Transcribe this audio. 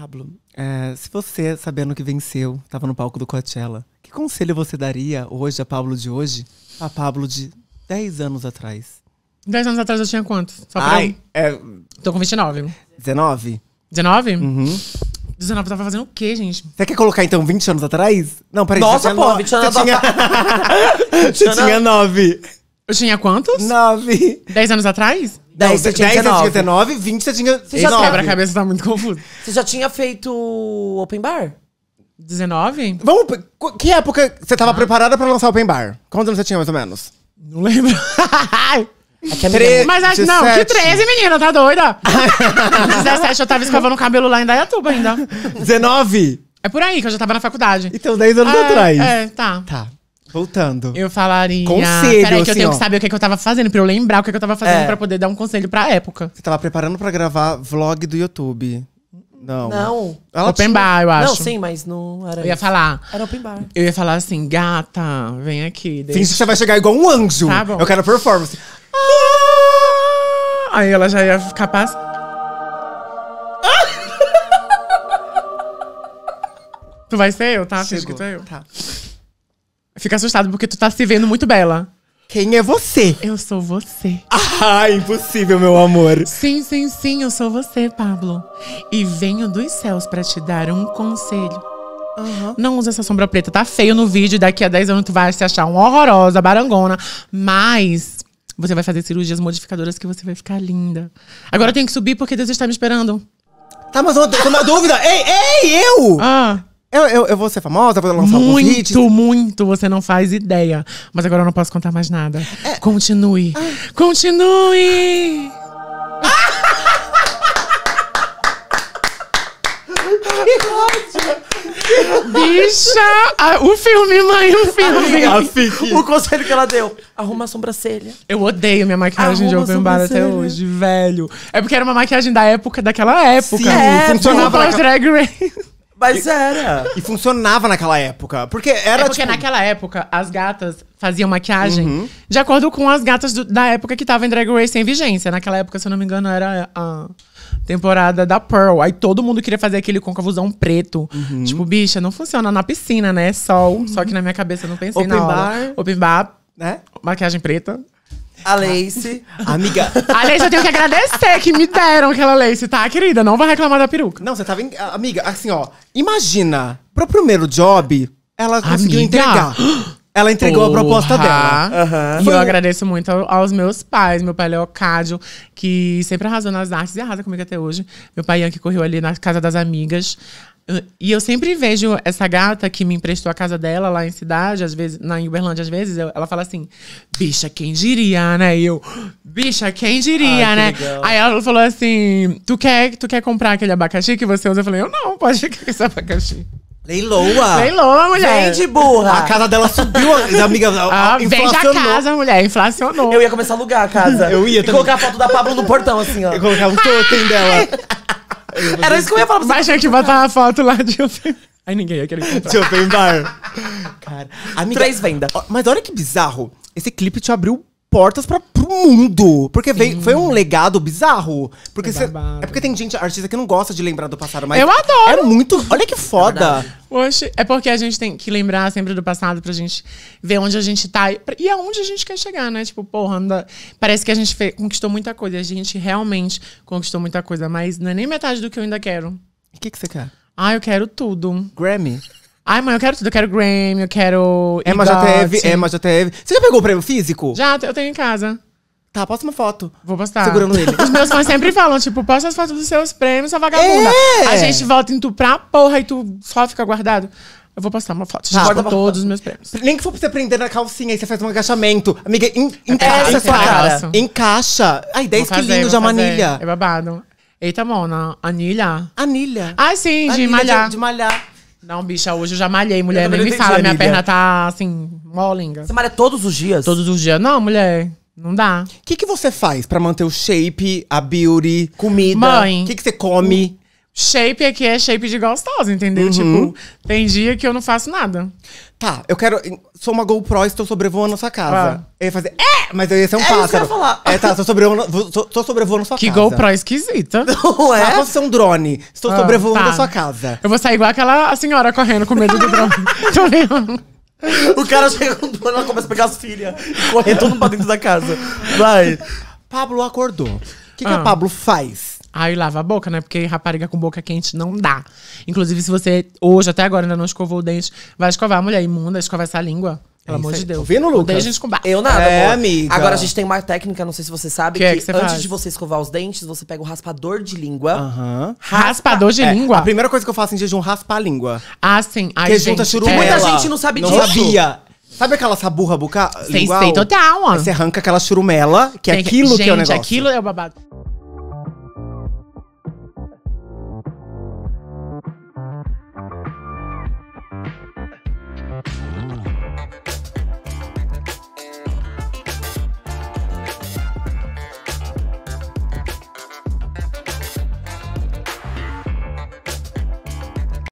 Pablo, é, se você, sabendo que venceu, estava no palco do Coachella, que conselho você daria hoje a Pablo de hoje, a Pablo de 10 anos atrás? 10 anos atrás eu tinha quantos? Só Ai, eu... é... Tô com 29. 19? 19? Uhum. 19 tava fazendo o quê, gente? Você quer colocar então 20 anos atrás? Não, peraí. Nossa, você pô, nove. 20 anos atrás. Você, tinha... você tinha 9. Eu tinha quantos? 9. 10 anos atrás? 10, não, você tinha 10 19. você tinha 19, 20 você Você já 19. quebra-cabeça tá muito confuso. Você já tinha feito open bar? 19? Vamos, que época você tava ah. preparada pra lançar open bar? Quantos anos você tinha, mais ou menos? Não lembro. É, é Tre Mas acho, não, que 13, menina, tá doida? 17 eu tava escovando o cabelo lá em Dayatuba ainda. 19? É por aí que eu já tava na faculdade. Então, 10 anos é, atrás. É, tá. Tá. Voltando. Eu falaria. Conselho, Peraí, que eu assim, tenho ó. que saber o que, é que eu tava fazendo, pra eu lembrar o que, é que eu tava fazendo é. pra poder dar um conselho pra época. Você tava preparando pra gravar vlog do YouTube. Não. Não. Ela open tinha... bar, eu acho. Não, sim, mas não era. Eu ia isso. falar. Era open bar. Eu ia falar assim, gata, vem aqui. Finge que você vai chegar igual um anjo. Tá bom. Eu quero performance. Ah! Aí ela já ia ficar paz. Ah! tu vai ser eu, tá? Chegou. Finge que tu é eu. Tá fica assustado porque tu tá se vendo muito bela. Quem é você? Eu sou você. Ah, impossível, meu amor. Sim, sim, sim, eu sou você, Pablo. E venho dos céus para te dar um conselho. Uhum. Não usa essa sombra preta, tá feio no vídeo. Daqui a 10 anos tu vai se achar uma horrorosa, barangona. Mas você vai fazer cirurgias modificadoras que você vai ficar linda. Agora eu tenho que subir porque Deus está me esperando. Tá, mas eu tô com uma dúvida. Ei, ei, eu! Ah. Eu, eu, eu vou ser famosa, vou lançar muito, alguns hits. Muito, muito, você não faz ideia. Mas agora eu não posso contar mais nada. É. Continue. Ah. Continue! Bicha! Ah, o filme, mãe, o filme. Amiga, ah, o conselho que ela deu. Arruma a sobrancelha. Eu odeio minha maquiagem Arruma de open bar até hoje, velho. É porque era uma maquiagem da época, daquela época. Sim, é, funcionava pra Drag Race. Mas era. E funcionava naquela época. Porque era. É porque tipo... naquela época as gatas faziam maquiagem uhum. de acordo com as gatas do, da época que tava em Drag Race em vigência. Naquela época, se eu não me engano, era a temporada da Pearl. Aí todo mundo queria fazer aquele concavuzão preto. Uhum. Tipo, bicha, não funciona na piscina, né? Sol. Uhum. Só que na minha cabeça eu não pensei Open na hora. bar. Open bar. Né? Maquiagem preta. A Lace. Amiga. A Lace, eu tenho que agradecer que me deram aquela Lace, tá, querida? Não vai reclamar da peruca. Não, você tava. Em... Amiga, assim, ó. Imagina, pro primeiro job, ela conseguiu Amiga. entregar. Ela entregou Porra. a proposta dela. Uhum. E eu agradeço muito aos meus pais. Meu pai Leocádio, que sempre arrasou nas artes e arrasa comigo até hoje. Meu pai Ian, que correu ali na casa das amigas. E eu sempre vejo essa gata que me emprestou a casa dela lá em cidade, às vezes, na Uberlândia, às vezes, eu, ela fala assim, bicha, quem diria, né? E eu, bicha, quem diria, Ai, né? Que Aí ela falou assim, tu quer, tu quer comprar aquele abacaxi que você usa? Eu falei, eu não, pode ficar com esse abacaxi. Leiloa! Leiloa, mulher! Vende, burra! A casa dela subiu, a amiga. Ah, inflacionou. Vende a casa, mulher, inflacionou. Eu ia começar a alugar a casa. Eu ia. E também. colocar a foto da Pablo no portão, assim, ó. E colocar um totem dela. Era isso que eu ia falar pra você. Vai, gente, botar uma foto lá de um Ai, ninguém ia querer comprar. De open bar. Cara, amiga, Três vendas. Mas olha que bizarro. Esse clipe te abriu portas pra, pro mundo. Porque veio, foi um legado bizarro. Porque É cê- é, porque tem gente, artista que não gosta de lembrar do passado. Mas Eu adoro. É muito... Olha que foda. É Poxa, é porque a gente tem que lembrar sempre do passado pra gente ver onde a gente tá e, e aonde a gente quer chegar, né? Tipo, porra, anda, parece que a gente fez, conquistou muita coisa. A gente realmente conquistou muita coisa, mas não é nem metade do que eu ainda quero. O que, que você quer? Ah, eu quero tudo. Grammy. Ai, mãe, eu quero tudo. Eu quero Grammy, eu quero. Emma é, já teve, Emma é, já teve. Você já pegou o prêmio físico? Já, eu tenho em casa. Tá, posta uma foto. Vou postar. Segurando ele. Os meus fãs sempre falam, tipo, posta as fotos dos seus prêmios, sua vagabunda. É. A gente volta em tu pra porra e tu só fica guardado. Eu vou postar uma foto. Tá, Guarda todos os meus prêmios. Nem que for pra você prender na calcinha e você faz um agachamento. Amiga, en é, encaixa é, cara. É, é, encaixa. Ai, 10 quilinhos de manilha É babado. Eita, mona. Anilha. Anilha. Ah, sim, anilha de malhar. de, de malhar. Não, bicha, hoje eu já malhei, mulher. Nem me fala, minha perna tá assim, molenga. Você malha todos os dias? Todos os dias. Não, mulher. Não dá. O que, que você faz para manter o shape, a beauty, comida? Mãe. O que, que você come? Shape é que é shape de gostosa, entendeu? Uhum. Tipo, tem dia que eu não faço nada. Tá, eu quero. Sou uma GoPro e estou sobrevoando a sua casa. Ah. Eu ia fazer. É! Mas eu ia ser um é pássaro. Isso que eu ia falar. É, tá, estou sobrevoando, estou sobrevoando sua que casa. Que GoPro esquisita. Não é? Tá, ser um drone. Estou ah, sobrevoando tá. a sua casa. Eu vou sair igual aquela senhora correndo com medo do drone. Tô vendo. O cara chega com dor, ela começa a pegar as filhas e correr todo mundo pra dentro da casa. Vai. Pablo acordou. O que, que a ah. Pablo faz? Aí lava a boca, né? Porque rapariga com boca quente não dá. Inclusive, se você hoje, até agora, ainda não escovou o dente, vai escovar, a mulher imunda, escova essa língua. É Pelo é amor de Deus. Vendo, Lucas? Deixa gente com Eu nada, é, amiga. Agora a gente tem uma técnica, não sei se você sabe, que, que, é que você antes faz? de você escovar os dentes, você pega o raspador de língua. Uhum. Raspador de é, língua? A primeira coisa que eu faço em jejum, raspar a língua. Ah, sim. Ai, que gente, junta churumela. Muita gente não sabe não disso. Não sabia. Sabe aquela saburra bucal? Sem total, ó. Você arranca aquela churumela, que é aquilo gente, que é o negócio. aquilo é o babado.